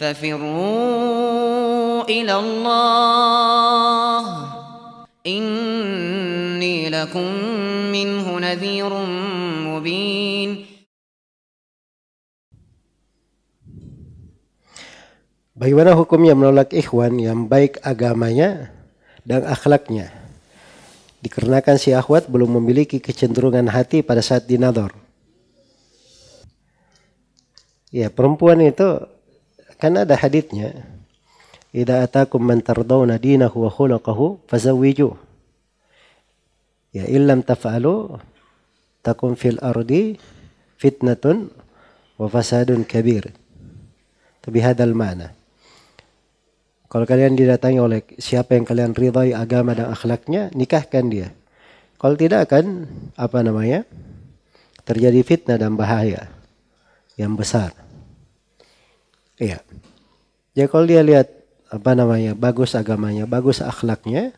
ففروا إلى الله إني لكم منه نذير مبين Bagaimana hukumnya menolak ikhwan yang baik agamanya dan akhlaknya? Dikarenakan si akhwat belum memiliki kecenderungan hati pada saat dinador. Ya perempuan itu karena ada haditnya. Idza atakum man tardawna dinahu wa khulaqahu fazawwiju. Ya illam taf'alu takum fil ardi fitnatun wa fasadun kabir. Tapi hadal mana? Kalau kalian didatangi oleh siapa yang kalian ridhai agama dan akhlaknya, nikahkan dia. Kalau tidak akan apa namanya? terjadi fitnah dan bahaya yang besar. Iya. Ya kalau dia lihat apa namanya bagus agamanya, bagus akhlaknya,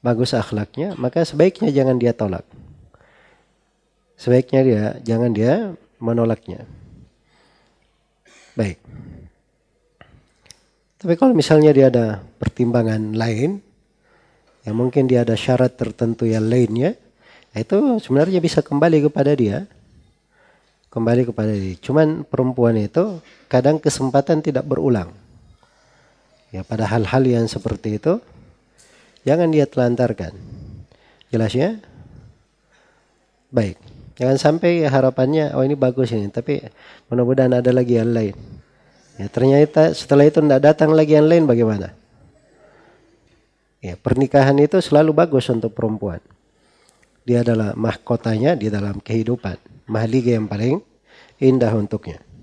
bagus akhlaknya, maka sebaiknya jangan dia tolak. Sebaiknya dia jangan dia menolaknya. Baik. Tapi kalau misalnya dia ada pertimbangan lain, yang mungkin dia ada syarat tertentu yang lainnya, itu sebenarnya bisa kembali kepada dia kembali kepada diri. Cuman perempuan itu kadang kesempatan tidak berulang. Ya pada hal-hal yang seperti itu jangan dia telantarkan. jelasnya, Baik. Jangan sampai harapannya oh ini bagus ini, tapi mudah-mudahan ada lagi yang lain. Ya ternyata setelah itu tidak datang lagi yang lain bagaimana? Ya, pernikahan itu selalu bagus untuk perempuan. Dia adalah mahkotanya di dalam kehidupan mahligai yang paling indah untuknya.